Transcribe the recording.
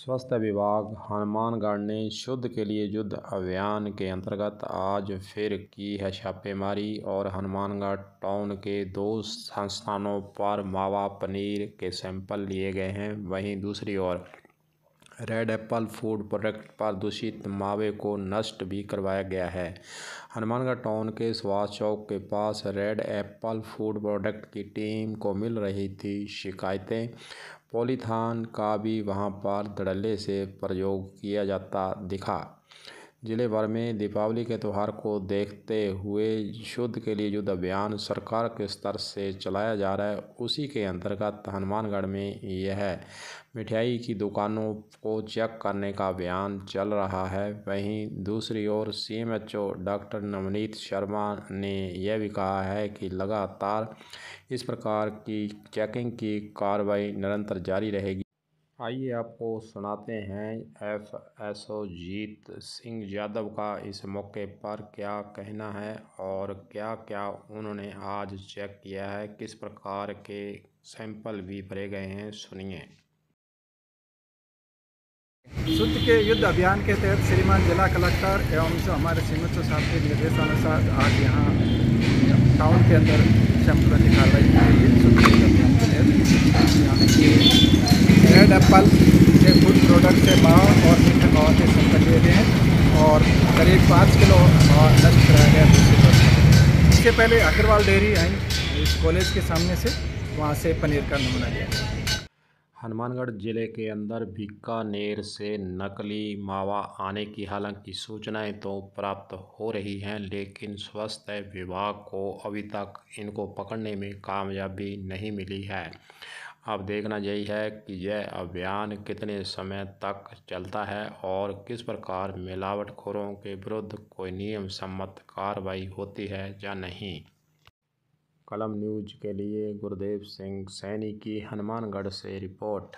स्वास्थ्य विभाग हनुमानगढ़ ने शुद्ध के लिए युद्ध अभियान के अंतर्गत आज फिर की है छापेमारी और हनुमानगढ़ टाउन के दो संस्थानों पर मावा पनीर के सैंपल लिए गए हैं वहीं दूसरी ओर रेड एप्पल फूड प्रोडक्ट पर दूषित मावे को नष्ट भी करवाया गया है हनुमानगढ़ टाउन के स्वास्थ्य चौक के पास रेड एप्पल फूड प्रोडक्ट की टीम को मिल रही थी शिकायतें पॉलीथान का भी वहां पर धड़ल्ले से प्रयोग किया जाता दिखा ज़िले भर में दीपावली के त्यौहार को देखते हुए शुद्ध के लिए युद्ध अभियान सरकार के स्तर से चलाया जा रहा है उसी के अंतर्गत हनुमानगढ़ में यह मिठाई की दुकानों को चेक करने का अभियान चल रहा है वहीं दूसरी ओर सीएमएचओ डॉक्टर नवनीत शर्मा ने यह भी कहा है कि लगातार इस प्रकार की चेकिंग की कार्रवाई निरंतर जारी रहेगी आइए आपको सुनाते हैं F S O Jeet Singh Yadav का इस मौके पर क्या कहना है और क्या क्या उन्होंने आज चेक किया है किस प्रकार के सैंपल भी भरे गए हैं सुनिए शुद्ध के युद्ध अभियान के तहत श्रीमान जिला कलेक्टर एवं हमारे सीमित साहब के निर्देशानुसार आज यहाँ टाउन के अंदर सैंपलों की कार्रवाई की गई है दे रहे हैं और करीब पाँच किलो नष्ट कराया गया दूसरे इससे पहले अग्रवाल डेयरी आई इस कॉलेज के सामने से वहाँ से पनीर का नमूना लिया हनुमानगढ़ जिले के अंदर बीकानेर से नकली मावा आने की हालांकि सूचनाएं तो प्राप्त हो रही हैं लेकिन स्वास्थ्य विभाग को अभी तक इनको पकड़ने में कामयाबी नहीं मिली है अब देखना यही है कि यह अभियान कितने समय तक चलता है और किस प्रकार मिलावटखोरों के विरुद्ध कोई नियम सम्मत कार्रवाई होती है या नहीं कलम न्यूज के लिए गुरुदेव सिंह सैनी की हनुमानगढ़ से रिपोर्ट